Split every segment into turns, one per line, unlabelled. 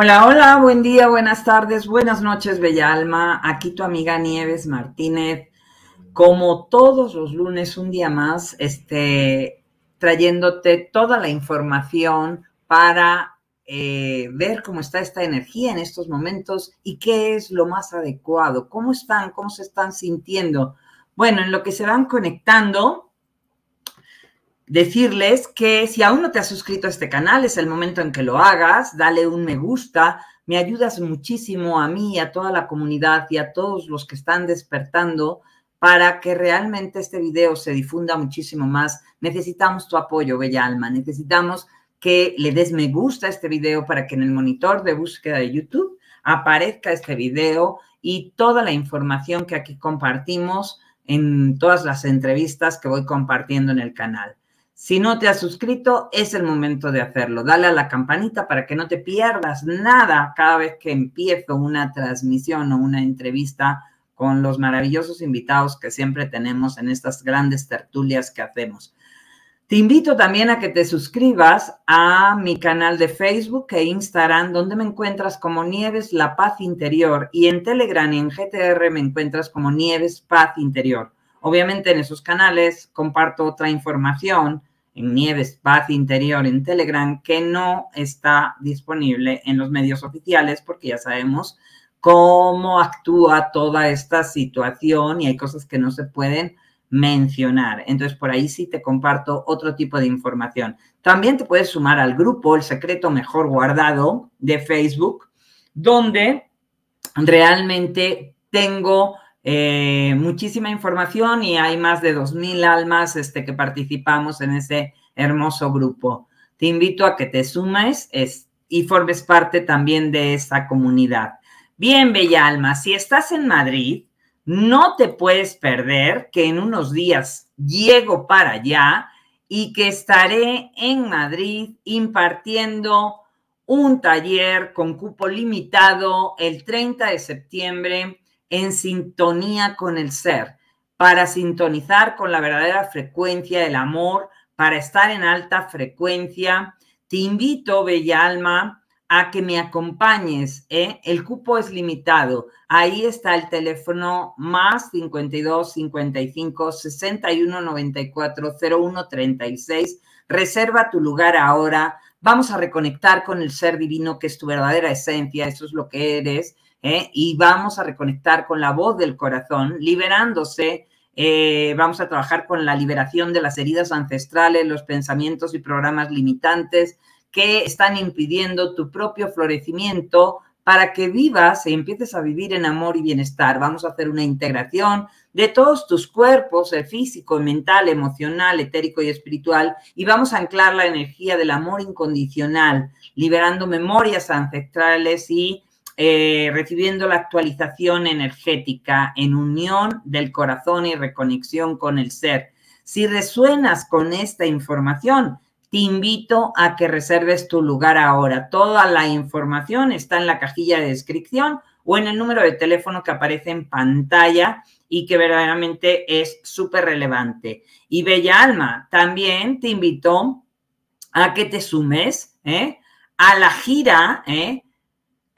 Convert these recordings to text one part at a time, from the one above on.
Hola, hola, buen día, buenas tardes, buenas noches, Bella Alma. Aquí tu amiga Nieves Martínez, como todos los lunes, un día más, este, trayéndote toda la información para eh, ver cómo está esta energía en estos momentos y qué es lo más adecuado, cómo están, cómo se están sintiendo. Bueno, en lo que se van conectando, decirles que si aún no te has suscrito a este canal, es el momento en que lo hagas, dale un me gusta, me ayudas muchísimo a mí, y a toda la comunidad y a todos los que están despertando para que realmente este video se difunda muchísimo más. Necesitamos tu apoyo, bella alma, necesitamos que le des me gusta a este video para que en el monitor de búsqueda de YouTube aparezca este video y toda la información que aquí compartimos en todas las entrevistas que voy compartiendo en el canal. Si no te has suscrito, es el momento de hacerlo. Dale a la campanita para que no te pierdas nada cada vez que empiezo una transmisión o una entrevista con los maravillosos invitados que siempre tenemos en estas grandes tertulias que hacemos. Te invito también a que te suscribas a mi canal de Facebook e Instagram, donde me encuentras como Nieves La Paz Interior y en Telegram y en GTR me encuentras como Nieves Paz Interior. Obviamente en esos canales comparto otra información en Nieves Paz Interior en Telegram, que no está disponible en los medios oficiales porque ya sabemos cómo actúa toda esta situación y hay cosas que no se pueden mencionar. Entonces, por ahí sí te comparto otro tipo de información. También te puedes sumar al grupo El Secreto Mejor Guardado de Facebook, donde realmente tengo eh, muchísima información y hay más de 2.000 almas este, que participamos en ese hermoso grupo. Te invito a que te sumes y formes parte también de esta comunidad. Bien, Bella Alma, si estás en Madrid, no te puedes perder que en unos días llego para allá y que estaré en Madrid impartiendo un taller con cupo limitado el 30 de septiembre en sintonía con el ser, para sintonizar con la verdadera frecuencia del amor, para estar en alta frecuencia. Te invito, bella alma, a que me acompañes. ¿eh? El cupo es limitado. Ahí está el teléfono más 52 55 61 94 01 36. Reserva tu lugar ahora. Vamos a reconectar con el ser divino que es tu verdadera esencia. Eso es lo que eres. ¿eh? y vamos a reconectar con la voz del corazón, liberándose. Eh, vamos a trabajar con la liberación de las heridas ancestrales, los pensamientos y programas limitantes que están impidiendo tu propio florecimiento para que vivas y empieces a vivir en amor y bienestar. Vamos a hacer una integración de todos tus cuerpos, el eh, físico, mental, emocional, etérico y espiritual, y vamos a anclar la energía del amor incondicional, liberando memorias ancestrales y eh, recibiendo la actualización energética en unión del corazón y reconexión con el ser. Si resuenas con esta información, te invito a que reserves tu lugar ahora. Toda la información está en la cajilla de descripción o en el número de teléfono que aparece en pantalla y que verdaderamente es súper relevante. Y Bella Alma, también te invito a que te sumes ¿eh? a la gira ¿eh?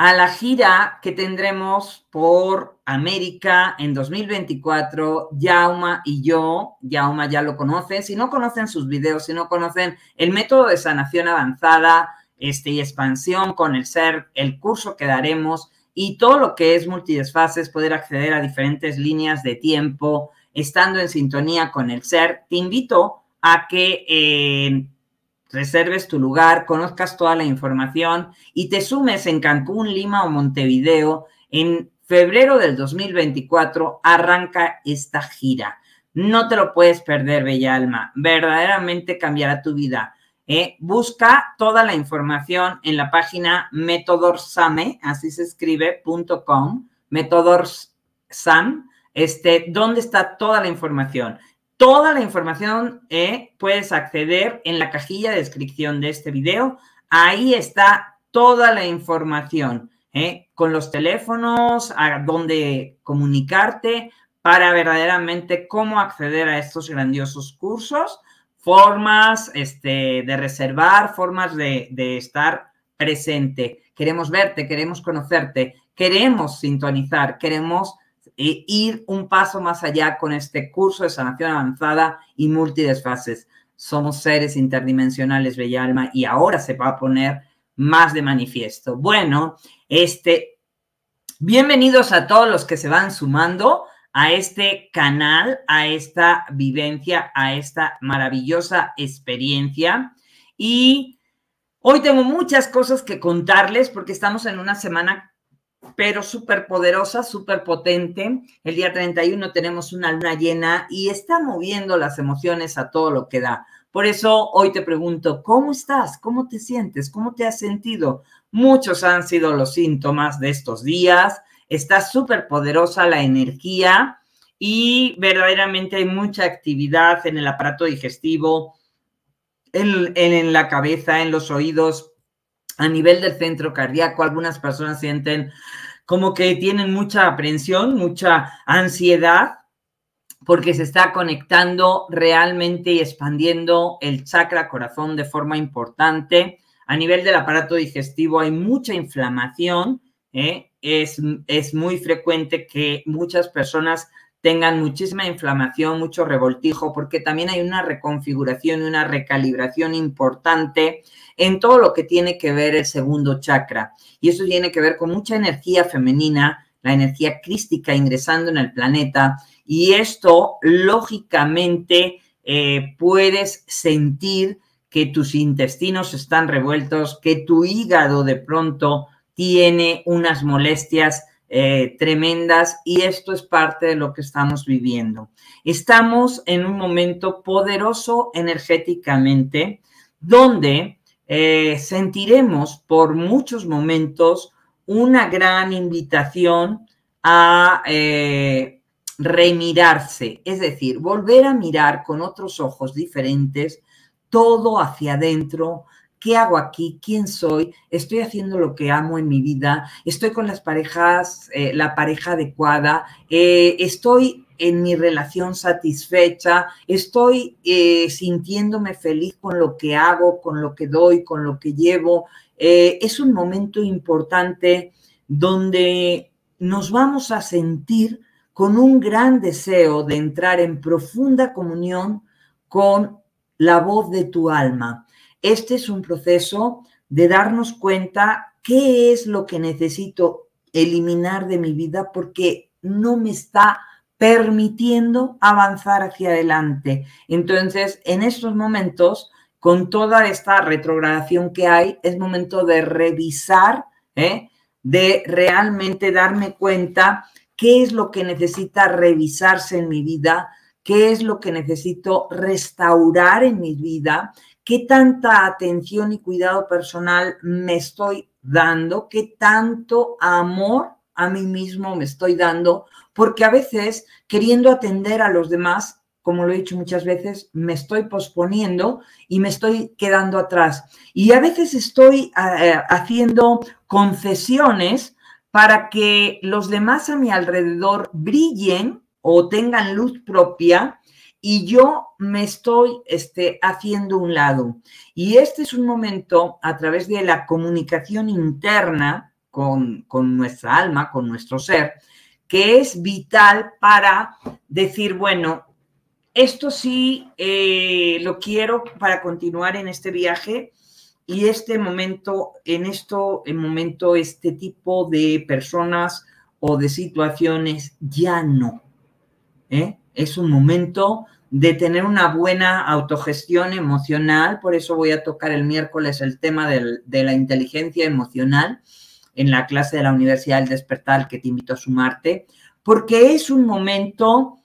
a la gira que tendremos por América en 2024, Yauma y yo, Yauma ya lo conocen, si no conocen sus videos, si no conocen el método de sanación avanzada este, y expansión con el ser, el curso que daremos y todo lo que es multidesfases, poder acceder a diferentes líneas de tiempo, estando en sintonía con el ser, te invito a que... Eh, reserves tu lugar, conozcas toda la información y te sumes en Cancún, Lima o Montevideo. En febrero del 2024 arranca esta gira. No te lo puedes perder, Bella Alma. Verdaderamente cambiará tu vida. ¿eh? Busca toda la información en la página metodorsame, así se escribe, punto com, metodorsam, este, donde está toda la información. Toda la información eh, puedes acceder en la cajilla de descripción de este video. Ahí está toda la información, eh, con los teléfonos, a dónde comunicarte para verdaderamente cómo acceder a estos grandiosos cursos, formas este, de reservar, formas de estar presente. Queremos verte, queremos conocerte, queremos sintonizar, queremos e ir un paso más allá con este curso de sanación avanzada y multidesfases. Somos seres interdimensionales, bella alma, y ahora se va a poner más de manifiesto. Bueno, este, bienvenidos a todos los que se van sumando a este canal, a esta vivencia, a esta maravillosa experiencia. Y hoy tengo muchas cosas que contarles porque estamos en una semana pero súper poderosa, súper potente. El día 31 tenemos una luna llena y está moviendo las emociones a todo lo que da. Por eso hoy te pregunto, ¿cómo estás? ¿Cómo te sientes? ¿Cómo te has sentido? Muchos han sido los síntomas de estos días. Está súper poderosa la energía y verdaderamente hay mucha actividad en el aparato digestivo, en, en la cabeza, en los oídos, a nivel del centro cardíaco. Algunas personas sienten como que tienen mucha aprensión, mucha ansiedad, porque se está conectando realmente y expandiendo el chakra corazón de forma importante. A nivel del aparato digestivo hay mucha inflamación. ¿eh? Es, es muy frecuente que muchas personas tengan muchísima inflamación, mucho revoltijo, porque también hay una reconfiguración y una recalibración importante en todo lo que tiene que ver el segundo chakra. Y eso tiene que ver con mucha energía femenina, la energía crística ingresando en el planeta. Y esto, lógicamente, eh, puedes sentir que tus intestinos están revueltos, que tu hígado de pronto tiene unas molestias eh, tremendas y esto es parte de lo que estamos viviendo. Estamos en un momento poderoso energéticamente donde eh, sentiremos por muchos momentos una gran invitación a eh, remirarse, es decir, volver a mirar con otros ojos diferentes todo hacia adentro, ¿Qué hago aquí? ¿Quién soy? ¿Estoy haciendo lo que amo en mi vida? ¿Estoy con las parejas, eh, la pareja adecuada? Eh, ¿Estoy en mi relación satisfecha? ¿Estoy eh, sintiéndome feliz con lo que hago, con lo que doy, con lo que llevo? es un momento importante donde nos vamos a sentir con un gran deseo de entrar en profunda comunión con la voz de tu alma. Este es un proceso de darnos cuenta qué es lo que necesito eliminar de mi vida porque no me está permitiendo avanzar hacia adelante. Entonces, en estos momentos, con toda esta retrogradación que hay, es momento de revisar, ¿eh? de realmente darme cuenta qué es lo que necesita revisarse en mi vida, qué es lo que necesito restaurar en mi vida qué tanta atención y cuidado personal me estoy dando, qué tanto amor a mí mismo me estoy dando, porque a veces queriendo atender a los demás, como lo he dicho muchas veces, me estoy posponiendo y me estoy quedando atrás. Y a veces estoy ah, eh, haciendo concesiones para que los demás a mi alrededor brillen o tengan luz propia y yo me estoy este, haciendo un lado. Y este es un momento a través de la comunicación interna con, con nuestra alma, con nuestro ser, que es vital para decir, bueno, esto sí eh, lo quiero para continuar en este viaje y este momento, en esto, en momento, este tipo de personas o de situaciones ya no. ¿eh? Es un momento de tener una buena autogestión emocional, por eso voy a tocar el miércoles el tema de la inteligencia emocional en la clase de la Universidad del Despertar que te invito a sumarte, porque es un momento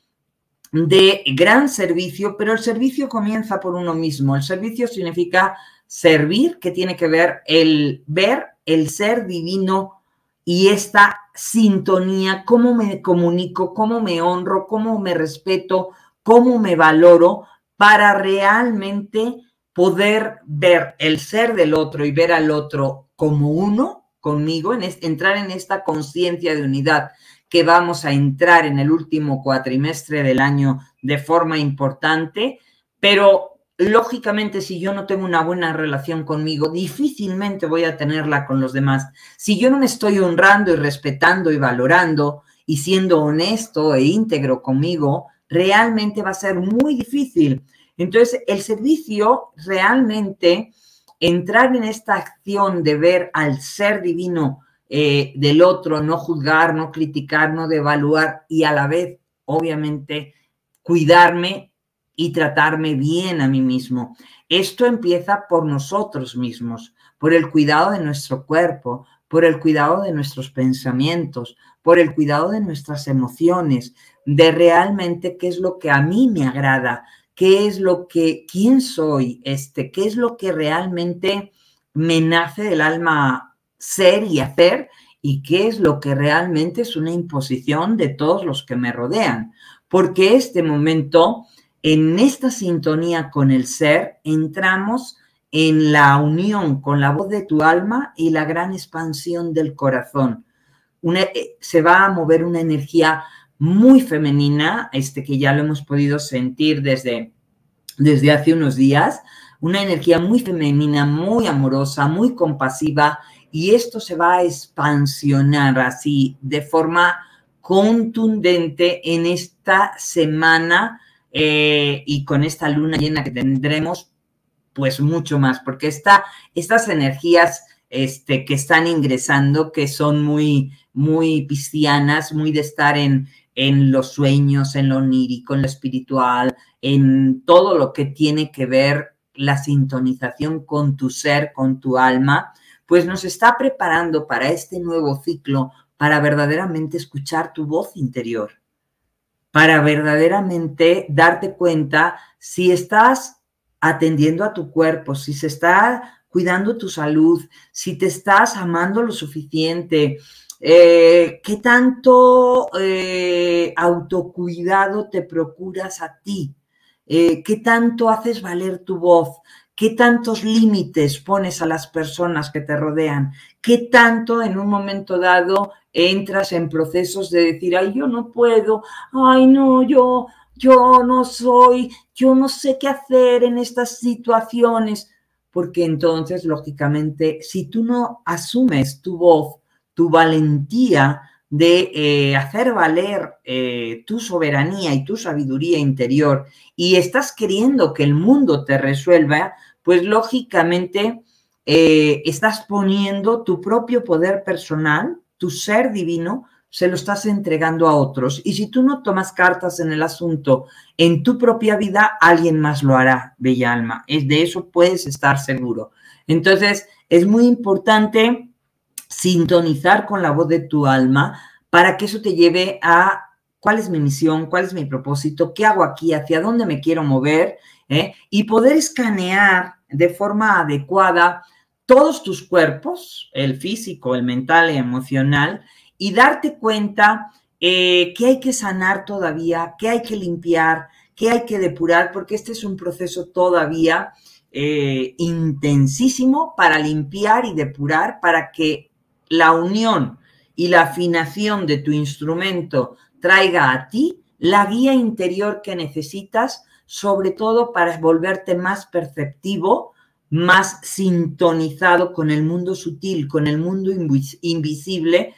de gran servicio, pero el servicio comienza por uno mismo. El servicio significa servir, que tiene que ver el ver el ser divino y esta sintonía, cómo me comunico, cómo me honro, cómo me respeto, cómo me valoro para realmente poder ver el ser del otro y ver al otro como uno conmigo, en entrar en esta conciencia de unidad que vamos a entrar en el último cuatrimestre del año de forma importante, pero lógicamente si yo no tengo una buena relación conmigo, difícilmente voy a tenerla con los demás. Si yo no me estoy honrando y respetando y valorando y siendo honesto e íntegro conmigo, realmente va a ser muy difícil. Entonces, el servicio realmente, entrar en esta acción de ver al ser divino eh, del otro, no juzgar, no criticar, no devaluar y a la vez, obviamente, cuidarme y tratarme bien a mí mismo. Esto empieza por nosotros mismos, por el cuidado de nuestro cuerpo, por el cuidado de nuestros pensamientos, por el cuidado de nuestras emociones, de realmente qué es lo que a mí me agrada, qué es lo que, quién soy, este, qué es lo que realmente me nace del alma ser y hacer y qué es lo que realmente es una imposición de todos los que me rodean. Porque este momento en esta sintonía con el ser, entramos en la unión con la voz de tu alma y la gran expansión del corazón. Eh, se va a mover una energía muy femenina, este que ya lo hemos podido sentir desde, desde hace unos días, una energía muy femenina, muy amorosa, muy compasiva, y esto se va a expansionar así de forma contundente en esta semana eh, y con esta luna llena que tendremos, pues mucho más, porque esta, estas energías este, que están ingresando, que son muy, muy piscianas, muy de estar en, en los sueños, en lo onírico, en lo espiritual, en todo lo que tiene que ver la sintonización con tu ser, con tu alma, pues nos está preparando para este nuevo ciclo, para verdaderamente escuchar tu voz interior para verdaderamente darte cuenta si estás atendiendo a tu cuerpo, si se está cuidando tu salud, si te estás amando lo suficiente, eh, qué tanto eh, autocuidado te procuras a ti, eh, qué tanto haces valer tu voz, ¿Qué tantos límites pones a las personas que te rodean? ¿Qué tanto en un momento dado entras en procesos de decir, ay, yo no puedo, ay, no, yo, yo no soy, yo no sé qué hacer en estas situaciones? Porque entonces, lógicamente, si tú no asumes tu voz, tu valentía, de eh, hacer valer eh, tu soberanía y tu sabiduría interior y estás queriendo que el mundo te resuelva, pues lógicamente eh, estás poniendo tu propio poder personal, tu ser divino, se lo estás entregando a otros. Y si tú no tomas cartas en el asunto, en tu propia vida, alguien más lo hará, bella alma. Es de eso puedes estar seguro. Entonces, es muy importante sintonizar con la voz de tu alma para que eso te lleve a cuál es mi misión, cuál es mi propósito, qué hago aquí, hacia dónde me quiero mover, ¿eh? y poder escanear de forma adecuada todos tus cuerpos, el físico, el mental, el emocional, y darte cuenta qué eh, que hay que sanar todavía, qué hay que limpiar, qué hay que depurar, porque este es un proceso todavía eh, intensísimo para limpiar y depurar, para que la unión y la afinación de tu instrumento traiga a ti la guía interior que necesitas, sobre todo para volverte más perceptivo, más sintonizado con el mundo sutil, con el mundo invisible,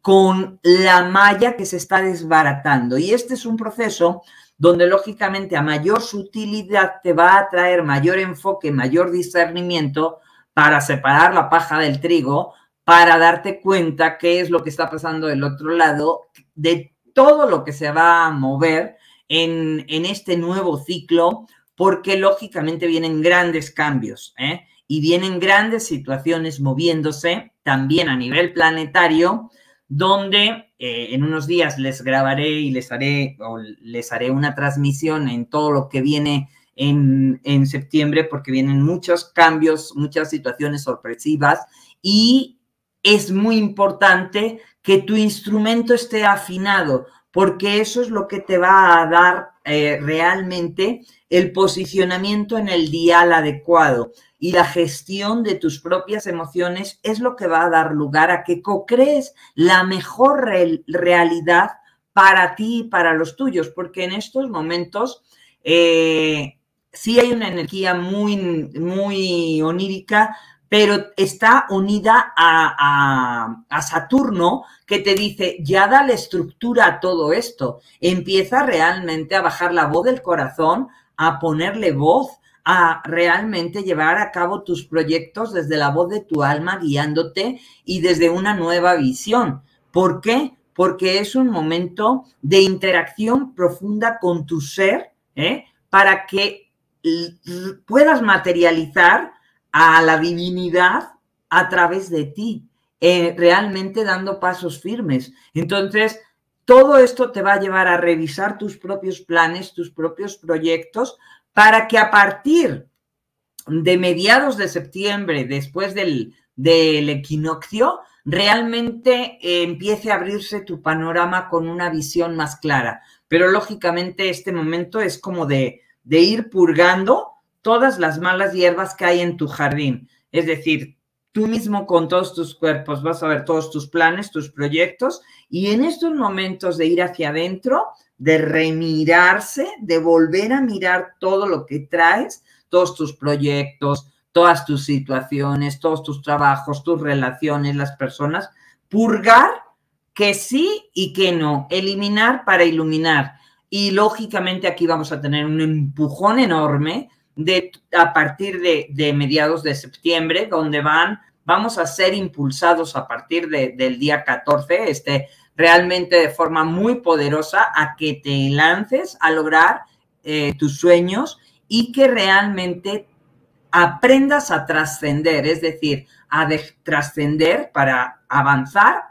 con la malla que se está desbaratando. Y este es un proceso donde lógicamente a mayor sutilidad te va a traer mayor enfoque, mayor discernimiento para separar la paja del trigo, para darte cuenta qué es lo que está pasando del otro lado, de todo lo que se va a mover en, este nuevo ciclo, porque lógicamente vienen grandes cambios ¿eh? y vienen grandes situaciones moviéndose también a nivel planetario, donde eh, en unos días les grabaré y les haré, les haré una transmisión en todo lo que viene en, en septiembre, porque vienen muchos cambios, muchas situaciones sorpresivas y es muy importante que tu instrumento esté afinado, porque eso es lo que te va a dar eh, realmente el posicionamiento en el dial adecuado y la gestión de tus propias emociones es lo que va a dar lugar a que co-crees la mejor realidad para ti y para los tuyos, porque en estos momentos eh, sí hay una energía muy, muy onírica pero está unida a, Saturno que te dice, ya dale estructura a todo esto, empieza realmente a bajar la voz del corazón, a ponerle voz, a realmente llevar a cabo tus proyectos desde la voz de tu alma guiándote y desde una nueva visión. ¿Por qué? Porque es un momento de interacción profunda con tu ser, ¿eh? para que puedas materializar a la divinidad a través de ti, eh, realmente dando pasos firmes. Entonces, todo esto te va a llevar a revisar tus propios planes, tus propios proyectos, para que a partir de mediados de septiembre, después del, equinoccio, realmente eh, empiece a abrirse tu panorama con una visión más clara. Pero lógicamente este momento es como de, de ir purgando todas las malas hierbas que hay en tu jardín. Es decir, tú mismo con todos tus cuerpos vas a ver todos tus planes, tus proyectos y en estos momentos de ir hacia adentro, de remirarse, de volver a mirar todo lo que traes, todos tus proyectos, todas tus situaciones, todos tus trabajos, tus relaciones, las personas, purgar que sí y que no, eliminar para iluminar. Y lógicamente aquí vamos a tener un empujón enorme de, a partir de, de mediados de septiembre, donde van, vamos a ser impulsados a partir de, del día 14, este, realmente de forma muy poderosa, a que te lances a lograr eh, tus sueños y que realmente aprendas a trascender, es decir, a trascender para avanzar,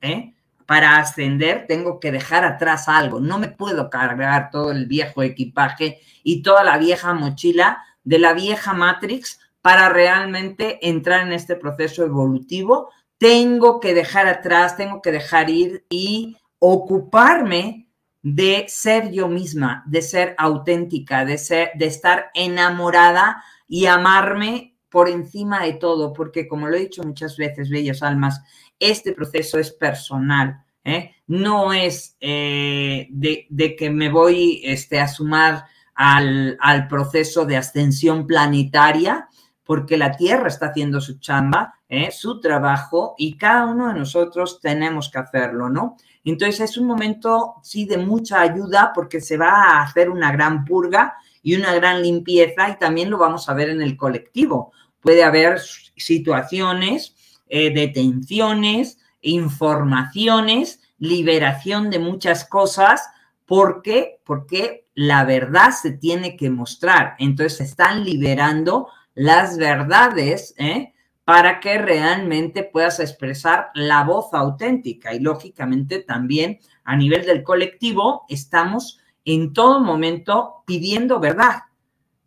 ¿eh? para ascender tengo que dejar atrás algo. No me puedo cargar todo el viejo equipaje y toda la vieja mochila de la vieja Matrix para realmente entrar en este proceso evolutivo. Tengo que dejar atrás, tengo que dejar ir y ocuparme de ser yo misma, de ser auténtica, de, ser, de estar enamorada y amarme por encima de todo, porque como lo he dicho muchas veces, bellas almas, este proceso es personal, ¿eh? no es eh, de, que me voy este, a sumar al, proceso de ascensión planetaria, porque la Tierra está haciendo su chamba, ¿eh? su trabajo, y cada uno de nosotros tenemos que hacerlo, ¿no? Entonces es un momento, sí, de mucha ayuda porque se va a hacer una gran purga y una gran limpieza y también lo vamos a ver en el colectivo. Puede haber situaciones eh, detenciones, informaciones, liberación de muchas cosas. ¿Por qué? Porque la verdad se tiene que mostrar. Entonces están liberando las verdades ¿eh? para que realmente puedas expresar la voz auténtica. Y lógicamente también a nivel del colectivo estamos en todo momento pidiendo verdad.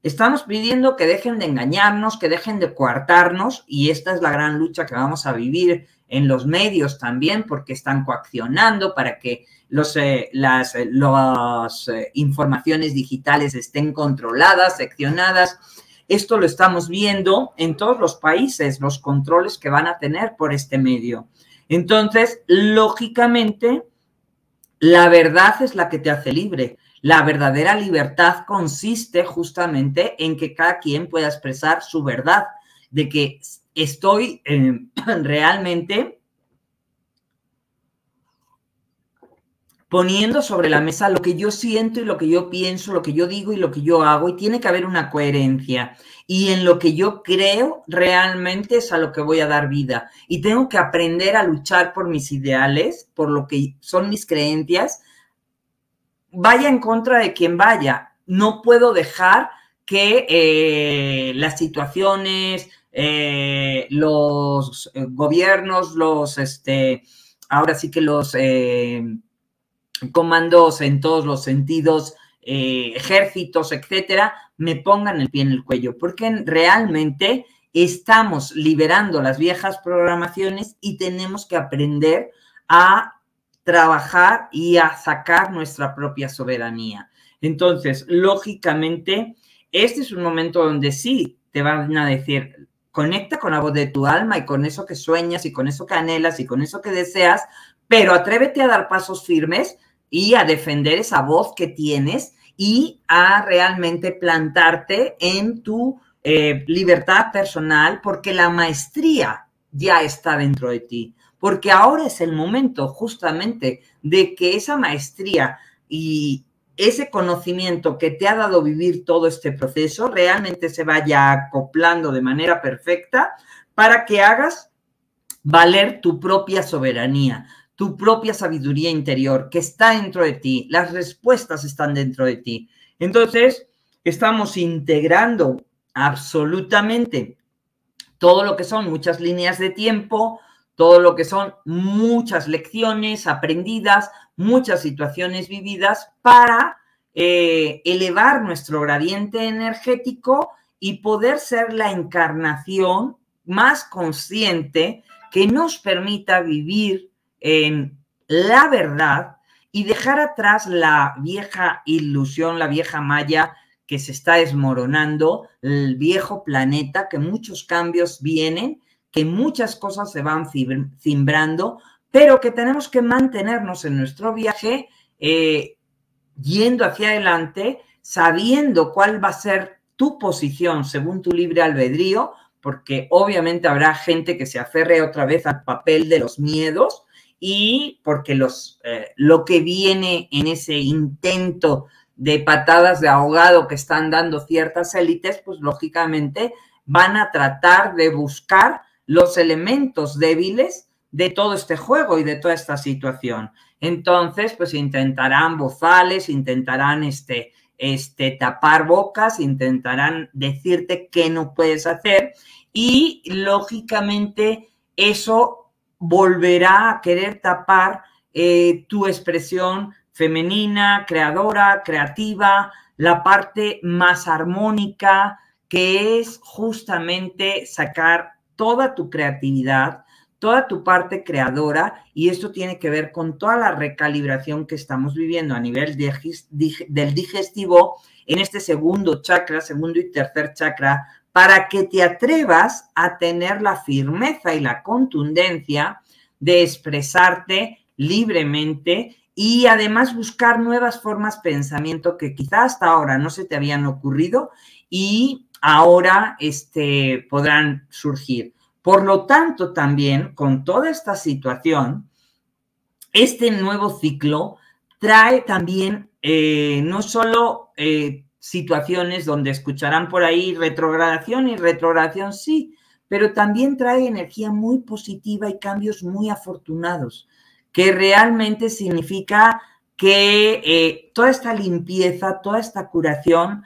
Estamos pidiendo que dejen de engañarnos, que dejen de coartarnos y esta es la gran lucha que vamos a vivir en los medios también porque están coaccionando para que los, eh, las eh, eh, informaciones digitales estén controladas, seccionadas. Esto lo estamos viendo en todos los países, los controles que van a tener por este medio. Entonces, lógicamente, la verdad es la que te hace libre. La verdadera libertad consiste justamente en que cada quien pueda expresar su verdad, de que estoy eh, realmente poniendo sobre la mesa lo que yo siento y lo que yo pienso, lo que yo digo y lo que yo hago, y tiene que haber una coherencia. Y en lo que yo creo realmente es a lo que voy a dar vida. Y tengo que aprender a luchar por mis ideales, por lo que son mis creencias, vaya en contra de quien vaya. No puedo dejar que eh, las situaciones, eh, los eh, gobiernos, los, este, ahora sí que los comandos en todos los sentidos, eh, ejércitos, etcétera, me pongan el pie en el cuello, porque realmente estamos liberando las viejas programaciones y tenemos que aprender a trabajar y a sacar nuestra propia soberanía. Entonces, lógicamente, este es un momento donde sí te van a decir, conecta con la voz de tu alma y con eso que sueñas y con eso que anhelas y con eso que deseas, pero atrévete a dar pasos firmes y a defender esa voz que tienes y a realmente plantarte en tu eh, libertad personal porque la maestría ya está dentro de ti. Porque ahora es el momento justamente de que esa maestría y ese conocimiento que te ha dado vivir todo este proceso realmente se vaya acoplando de manera perfecta para que hagas valer tu propia soberanía, tu propia sabiduría interior que está dentro de ti, las respuestas están dentro de ti. Entonces, estamos integrando absolutamente todo lo que son muchas líneas de tiempo, todo lo que son muchas lecciones aprendidas, muchas situaciones vividas para eh, elevar nuestro gradiente energético y poder ser la encarnación más consciente que nos permita vivir en la verdad y dejar atrás la vieja ilusión, la vieja malla que se está desmoronando, el viejo planeta, que muchos cambios vienen, que muchas cosas se van cimbrando, pero que tenemos que mantenernos en nuestro viaje eh, yendo hacia adelante, sabiendo cuál va a ser tu posición según tu libre albedrío, porque obviamente habrá gente que se aferre otra vez al papel de los miedos, y porque los, eh, lo que viene en ese intento de patadas de ahogado que están dando ciertas élites, pues lógicamente van a tratar de buscar los elementos débiles de todo este juego y de toda esta situación. Entonces, pues intentarán bozales, intentarán este, este, tapar bocas, intentarán decirte qué no puedes hacer y lógicamente eso volverá a querer tapar eh, tu expresión femenina, creadora, creativa, la parte más armónica, que es justamente sacar toda tu creatividad, toda tu parte creadora, y esto tiene que ver con toda la recalibración que estamos viviendo a nivel del digestivo en este segundo chakra, segundo y tercer chakra para que te atrevas a tener la firmeza y la contundencia de expresarte libremente y además buscar nuevas formas de pensamiento que quizás hasta ahora no se te habían ocurrido y ahora este, podrán surgir. Por lo tanto, también con toda esta situación, este nuevo ciclo trae también eh, no solo eh, situaciones donde escucharán por ahí retrogradación y retrogradación, sí, pero también trae energía muy positiva y cambios muy afortunados, que realmente significa que eh, toda esta limpieza, toda esta curación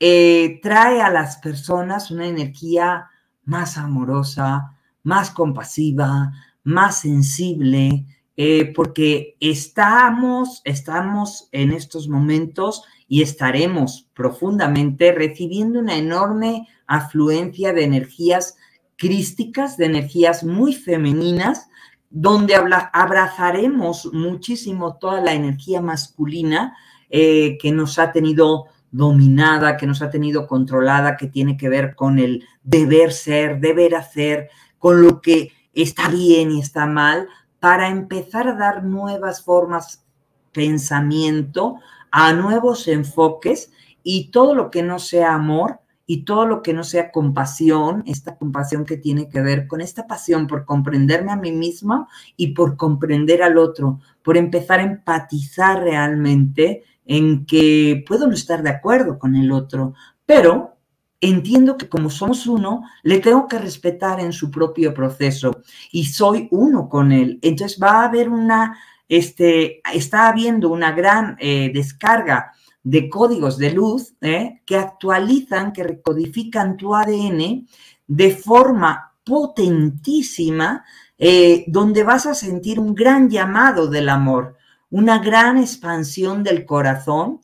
eh, trae a las personas una energía más amorosa, más compasiva, más sensible, eh, porque estamos, estamos en estos momentos y estaremos profundamente recibiendo una enorme afluencia de energías crísticas, de energías muy femeninas, donde abrazaremos muchísimo toda la energía masculina eh, que nos ha tenido dominada, que nos ha tenido controlada, que tiene que ver con el deber ser, deber hacer, con lo que está bien y está mal, para empezar a dar nuevas formas, pensamiento a nuevos enfoques y todo lo que no sea amor y todo lo que no sea compasión, esta compasión que tiene que ver con esta pasión por comprenderme a mí misma y por comprender al otro, por empezar a empatizar realmente en que puedo no estar de acuerdo con el otro, pero entiendo que como somos uno, le tengo que respetar en su propio proceso y soy uno con él. Entonces va a haber una este, está habiendo una gran eh, descarga de códigos de luz ¿eh? que actualizan, que recodifican tu ADN de forma potentísima, eh, donde vas a sentir un gran llamado del amor, una gran expansión del corazón,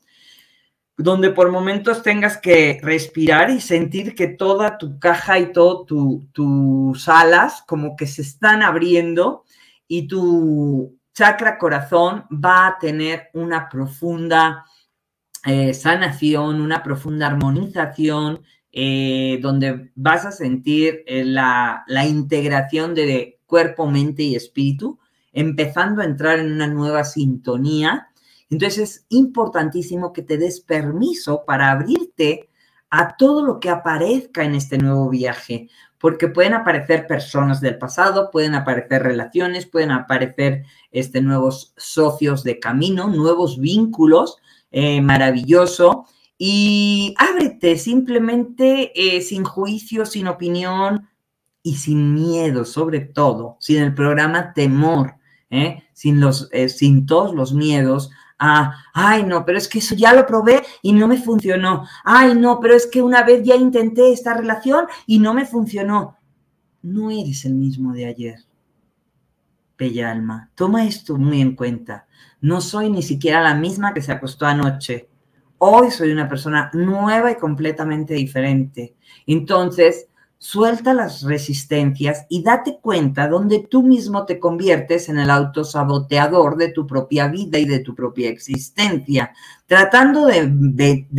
donde por momentos tengas que respirar y sentir que toda tu caja y todo tus alas como que se están abriendo y tu chakra corazón va a tener una profunda eh, sanación, una profunda armonización, eh, donde vas a sentir eh, la, la, integración de cuerpo, mente y espíritu, empezando a entrar en una nueva sintonía. Entonces es importantísimo que te des permiso para abrirte a todo lo que aparezca en este nuevo viaje, porque pueden aparecer personas del pasado, pueden aparecer relaciones, pueden aparecer este, nuevos socios de camino, nuevos vínculos, eh, maravilloso. Y ábrete simplemente eh, sin juicio, sin opinión y sin miedo, sobre todo, sin el programa temor, ¿eh? sin, los, sin todos los miedos Ah, ay, no, pero es que eso ya lo probé y no me funcionó. Ay, no, pero es que una vez ya intenté esta relación y no me funcionó. No eres el mismo de ayer. Bella alma, toma esto muy en cuenta. No soy ni siquiera la misma que se acostó anoche. Hoy soy una persona nueva y completamente diferente. Entonces, suelta las resistencias y date cuenta donde tú mismo te conviertes en el autosaboteador de tu propia vida y de tu propia existencia, tratando de,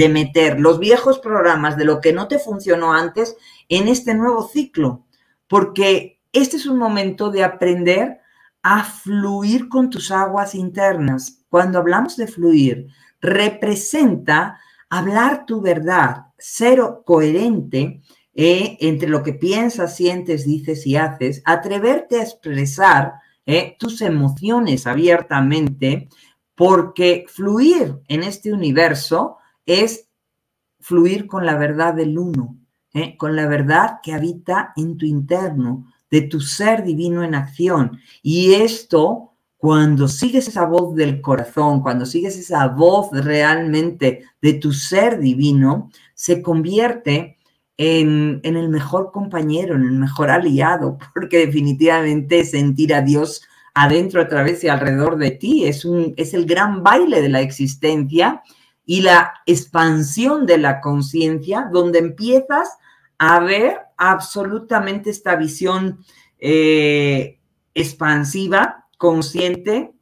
meter los viejos programas de lo que no te funcionó antes en este nuevo ciclo, porque este es un momento de aprender a fluir con tus aguas internas. Cuando hablamos de fluir, representa hablar tu verdad, ser coherente eh, entre lo que piensas, sientes, dices y haces, atreverte a expresar eh, tus emociones abiertamente, porque fluir en este universo es fluir con la verdad del uno, eh, con la verdad que habita en tu interno, de tu ser divino en acción. Y esto cuando sigues esa voz del corazón, cuando sigues esa voz realmente de tu ser divino, se convierte en, el mejor compañero, en el mejor aliado, porque definitivamente sentir a Dios adentro, a través y alrededor de ti. Es, es el gran baile de la existencia y la expansión de la conciencia, donde empiezas a ver absolutamente esta visión eh, expansiva, consciente,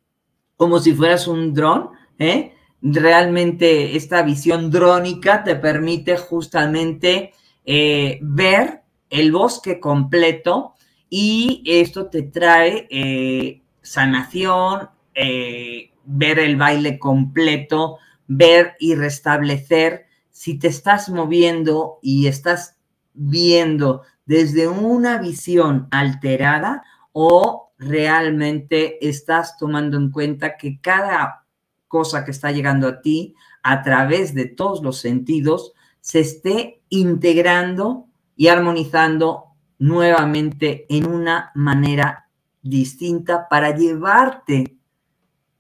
como si fueras un dron. ¿eh? Realmente esta visión drónica te permite justamente eh, ver el bosque completo y esto te trae eh, sanación, eh, ver el baile completo, ver y restablecer. Si te estás moviendo y estás viendo desde una visión alterada o realmente estás tomando en cuenta que cada cosa que está llegando a ti a través de todos los sentidos se esté integrando y armonizando nuevamente en una manera distinta para llevarte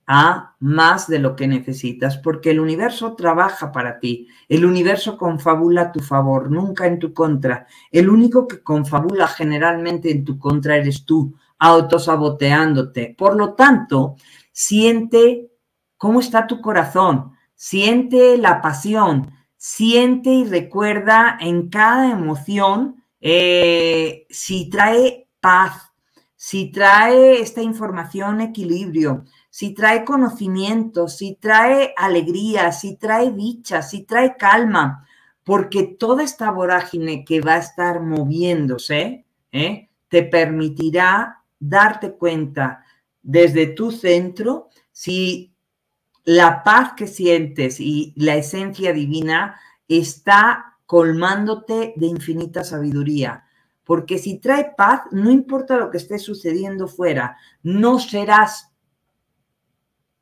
a más de lo que necesitas, porque el universo trabaja para ti, el universo confabula a tu favor, nunca en tu contra. El único que confabula generalmente en tu contra eres tú, autosaboteándote. Por lo tanto, siente cómo está tu corazón, siente la pasión, siente y recuerda en cada emoción eh, si trae paz, si trae esta información equilibrio, si trae conocimiento, si trae alegría, si trae dicha, si trae calma, porque toda esta vorágine que va a estar moviéndose ¿eh? te permitirá darte cuenta desde tu centro si la paz que sientes y la esencia divina está colmándote de infinita sabiduría. Porque si trae paz, no importa lo que esté sucediendo fuera, no serás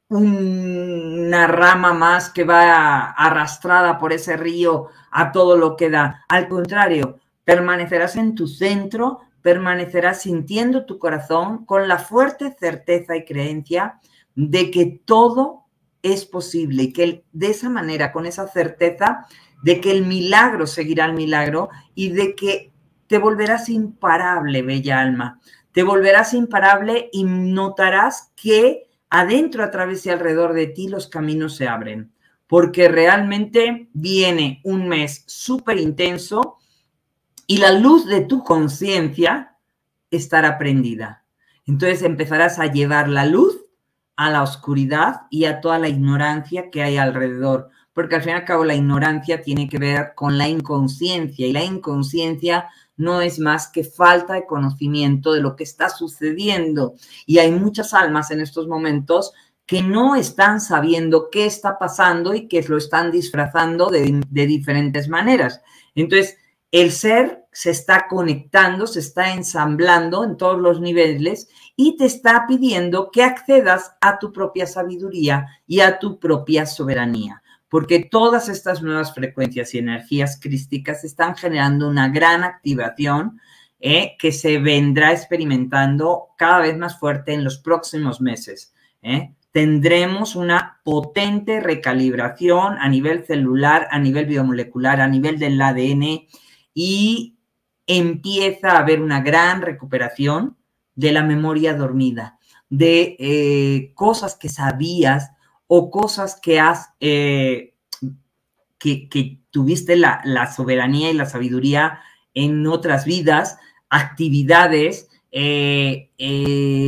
una rama más que va arrastrada por ese río a todo lo que da. Al contrario, permanecerás en tu centro, permanecerás sintiendo tu corazón con la fuerte certeza y creencia de que todo es posible que de esa manera, con esa certeza de que el milagro seguirá el milagro y de que te volverás imparable, bella alma. Te volverás imparable y notarás que adentro, a través y alrededor de ti los caminos se abren, porque realmente viene un mes súper intenso y la luz de tu conciencia estará prendida. Entonces empezarás a llevar la luz a la oscuridad y a toda la ignorancia que hay alrededor, porque al fin y al cabo la ignorancia tiene que ver con la inconsciencia y la inconsciencia no es más que falta de conocimiento de lo que está sucediendo. Y hay muchas almas en estos momentos que no están sabiendo qué está pasando y que lo están disfrazando de, de diferentes maneras. Entonces, el ser se está conectando, se está ensamblando en todos los niveles y te está pidiendo que accedas a tu propia sabiduría y a tu propia soberanía, porque todas estas nuevas frecuencias y energías crísticas están generando una gran activación eh, que se vendrá experimentando cada vez más fuerte en los próximos meses. Eh. tendremos una potente recalibración a nivel celular, a nivel biomolecular, a nivel del ADN y empieza a haber una gran recuperación de la memoria dormida, de eh, cosas que sabías o cosas que has, eh, que, tuviste la, soberanía y la sabiduría en otras vidas, actividades, eh,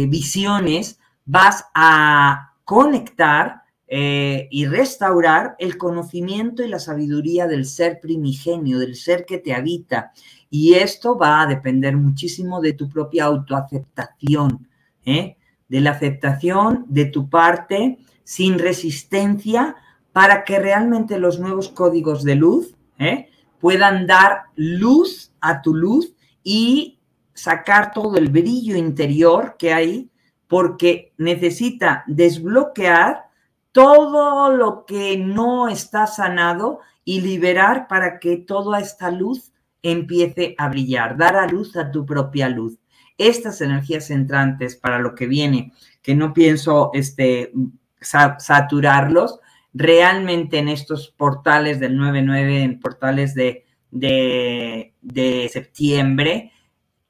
visiones, vas a conectar y restaurar el conocimiento y la sabiduría del ser primigenio, del ser que te habita. Y esto va a depender muchísimo de tu propia autoaceptación, ¿eh? de la aceptación de tu parte sin resistencia para que realmente los nuevos códigos de luz ¿eh? puedan dar luz a tu luz y sacar todo el brillo interior que hay porque necesita desbloquear todo lo que no está sanado y liberar para que toda esta luz empiece a brillar, dar a luz a tu propia luz. Estas energías entrantes para lo que viene, que no pienso este, saturarlos, realmente en estos portales del 9-9, en portales de, de, septiembre,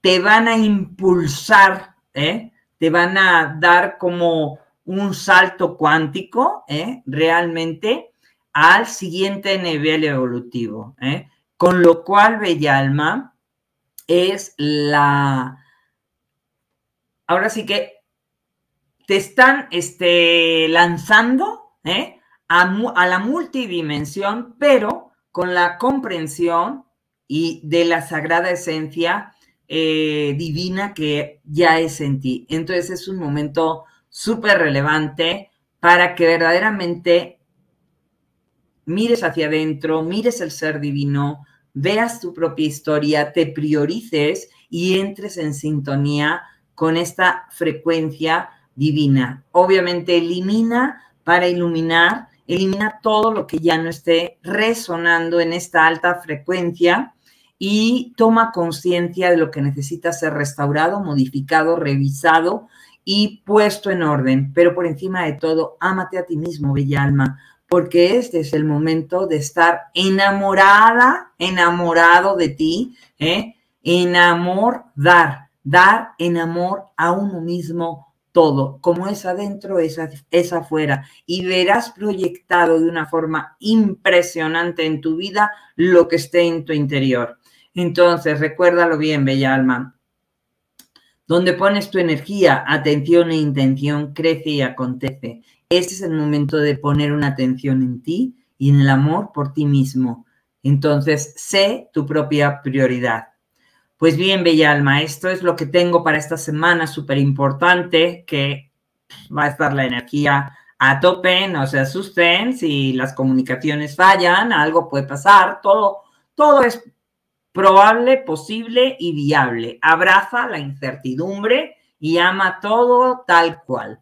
te van a impulsar, ¿eh? te van a dar como un salto cuántico ¿eh? realmente al siguiente nivel evolutivo. ¿eh? Con lo cual, bella alma, es la... Ahora sí que te están este, lanzando ¿eh? a, la multidimensión, pero con la comprensión y de la sagrada esencia eh, divina que ya es en ti. Entonces es un momento súper relevante para que verdaderamente mires hacia adentro, mires el ser divino, veas tu propia historia, te priorices y entres en sintonía con esta frecuencia divina. Obviamente elimina para iluminar, elimina todo lo que ya no esté resonando en esta alta frecuencia y toma conciencia de lo que necesita ser restaurado, modificado, revisado y puesto en orden. Pero por encima de todo, ámate a ti mismo, bella alma, porque este es el momento de estar enamorada, enamorado de ti, ¿eh? amor dar, dar en amor a uno mismo todo, como es adentro, es afuera, y verás proyectado de una forma impresionante en tu vida lo que esté en tu interior. Entonces, recuérdalo bien, bella alma. Donde pones tu energía, atención e intención, crece y acontece. Este es el momento de poner una atención en ti y en el amor por ti mismo. Entonces, sé tu propia prioridad. Pues bien, Bella Alma, esto es lo que tengo para esta semana súper importante, que va a estar la energía a tope, no se asusten, si las comunicaciones fallan, algo puede pasar, todo, todo es probable, posible y viable. Abraza la incertidumbre y ama todo tal cual.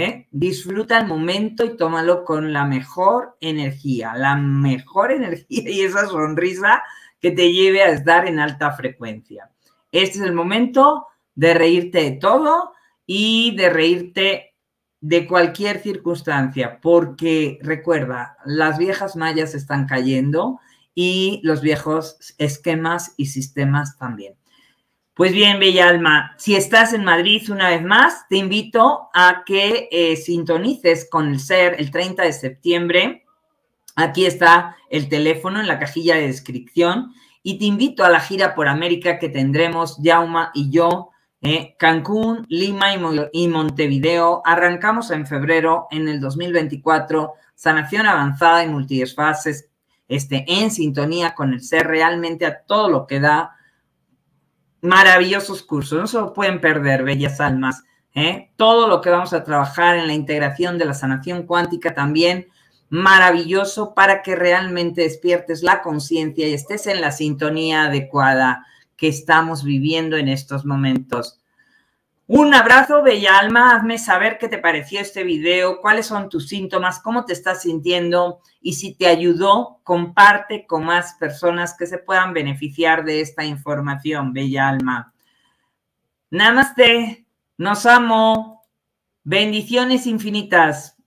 ¿eh? Disfruta el momento y tómalo con la mejor energía, la mejor energía y esa sonrisa que te lleve a estar en alta frecuencia. Este es el momento de reírte de todo y de reírte de cualquier circunstancia, porque recuerda, las viejas mallas están cayendo y los viejos esquemas y sistemas también. Pues bien, Bella Alma, si estás en Madrid una vez más, te invito a que eh, sintonices con el SER el 30 de septiembre. Aquí está el teléfono en la cajilla de descripción y te invito a la gira por América que tendremos Yauma y yo, eh, Cancún, Lima y, Montevideo. Arrancamos en febrero en el 2024, sanación avanzada y multidesfases, este, en sintonía con el SER, realmente a todo lo que da maravillosos cursos. No se lo pueden perder, bellas almas. ¿eh? Todo lo que vamos a trabajar en la integración de la sanación cuántica también, maravilloso para que realmente despiertes la conciencia y estés en la sintonía adecuada que estamos viviendo en estos momentos. Un abrazo, bella alma. Hazme saber qué te pareció este video, cuáles son tus síntomas, cómo te estás sintiendo y si te ayudó, comparte con más personas que se puedan beneficiar de esta información, bella alma. Namaste, nos amo. Bendiciones infinitas.